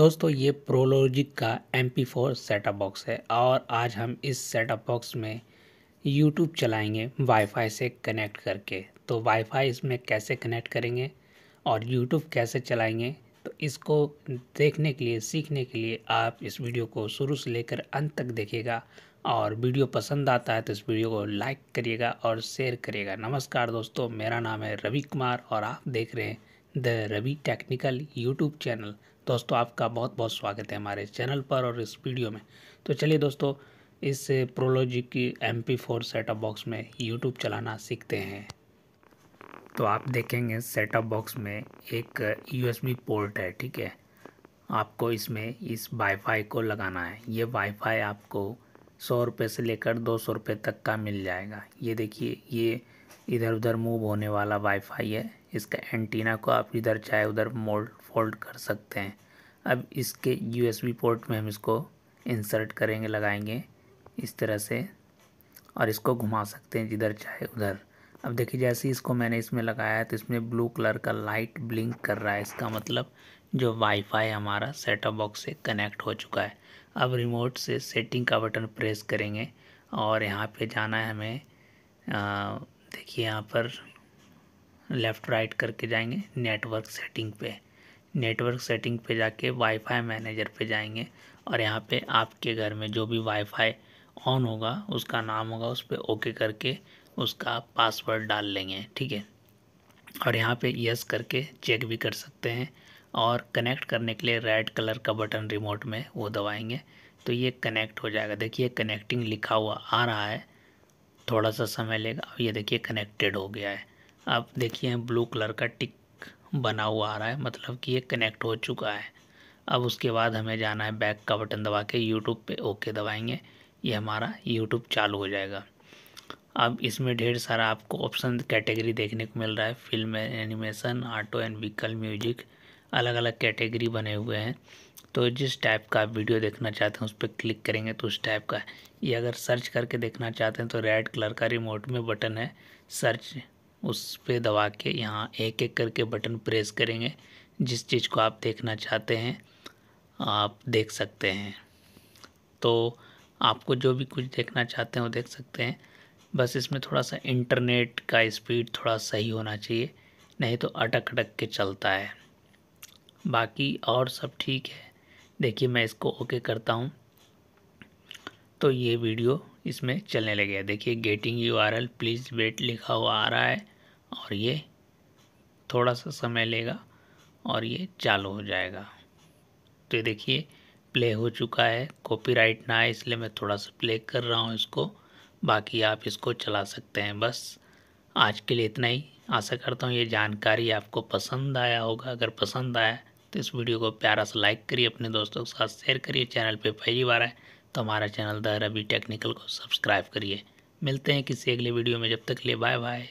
दोस्तों ये प्रोलॉजिक का M P four setup box है और आज हम इस सेटअप बॉक्स में यूट्यूब चलाएंगे वाईफाई से कनेक्ट करके तो वाईफाई इसमें कैसे कनेक्ट करेंगे और यूट्यूब कैसे चलाएंगे तो इसको देखने के लिए सीखने के लिए आप इस वीडियो को शुरू से लेकर अंत तक देखिएगा और वीडियो पसंद आता है तो इस वीडियो को लाइक करिएगा और शेयर करिएगा नमस्कार दोस्तों मेरा नाम है रवि कुमार और आप देख रहे हैं the Ravi technical YouTube channel दोस्तों आपका बहुत बहुत स्वागत है हमारे चैनल पर और इस वीडियो में तो चलिए दोस्तों इस प्रोलॉजिक की M P four setup box में यूट्यूब चलाना सीखते हैं तो आप देखेंगे सेटअप बॉक्स में एक यूएसबी पोर्ट है ठीक है आपको इसमें इस वाईफाई को लगाना है ये वाईफाई आपको सौ रुपये से लेकर दो सौ रुपये तक का मिल जाएगा ये देखिए ये इधर उधर मूव होने वाला वाईफाई है इसका एंटीना को आप इधर चाहे उधर मोल्ड फोल्ड कर सकते हैं अब इसके यूएसबी पोर्ट में हम इसको इंसर्ट करेंगे लगाएंगे इस तरह से और इसको घुमा सकते हैं जिधर चाहे उधर अब देखिए जैसे इसको मैंने इसमें लगाया है तो इसमें ब्लू कलर का लाइट ब्लिंक कर रहा है इसका मतलब जो वाईफाई हमारा सेटअप बॉक्स से कनेक्ट हो चुका है अब रिमोट से सेटिंग का बटन प्रेस करेंगे और यहाँ पे जाना है हमें देखिए यहाँ पर लेफ़्ट राइट करके जाएंगे नेटवर्क सेटिंग पे नेटवर्क सेटिंग पे जाके वाईफाई मैनेजर पे जाएंगे और यहाँ पे आपके घर में जो भी वाईफाई ऑन होगा उसका नाम होगा उस पर ओके करके उसका पासवर्ड डाल लेंगे ठीक है और यहाँ पे यस करके चेक भी कर सकते हैं और कनेक्ट करने के लिए रेड कलर का बटन रिमोट में वो दबाएंगे तो ये कनेक्ट हो जाएगा देखिए कनेक्टिंग लिखा हुआ आ रहा है थोड़ा सा समय लेगा अब ये देखिए कनेक्टेड हो गया है अब देखिए ब्लू कलर का टिक बना हुआ आ रहा है मतलब कि ये कनेक्ट हो चुका है अब उसके बाद हमें जाना है बैक का बटन दबा के यूट्यूब पे ओके दबाएंगे ये हमारा यूट्यूब चालू हो जाएगा अब इसमें ढेर सारा आपको ऑप्शन कैटेगरी देखने को मिल रहा है film animation auto and vehicle music अलग अलग कैटेगरी बने हुए हैं तो जिस टाइप का आप वीडियो देखना चाहते हैं उस पर क्लिक करेंगे तो उस टाइप का ये अगर सर्च करके देखना चाहते हैं तो रेड कलर का रिमोट में बटन है सर्च उस पर दबा के यहाँ एक एक करके बटन प्रेस करेंगे जिस चीज़ को आप देखना चाहते हैं आप देख सकते हैं तो आपको जो भी कुछ देखना चाहते हैं वो देख सकते हैं बस इसमें थोड़ा सा इंटरनेट का स्पीड थोड़ा सही होना चाहिए नहीं तो अटक अटक के चलता है बाकी और सब ठीक है देखिए मैं इसको ओके करता हूँ तो ये वीडियो इसमें चलने लगे देखिए getting U R L please wait लिखा हुआ आ रहा है और ये थोड़ा सा समय लेगा और ये चालू हो जाएगा तो देखिए प्ले हो चुका है कॉपीराइट ना है इसलिए मैं थोड़ा सा प्ले कर रहा हूँ इसको बाकी आप इसको चला सकते हैं बस आज के लिए इतना ही आशा करता हूँ ये जानकारी आपको पसंद आया होगा अगर पसंद आया तो इस वीडियो को प्यारा सा लाइक करिए अपने दोस्तों के साथ शेयर करिए चैनल पे पहली बार आए तो हमारा चैनल द रवि टेक्निकल को सब्सक्राइब करिए मिलते हैं किसी अगले वीडियो में जब तक लिए बाय बाय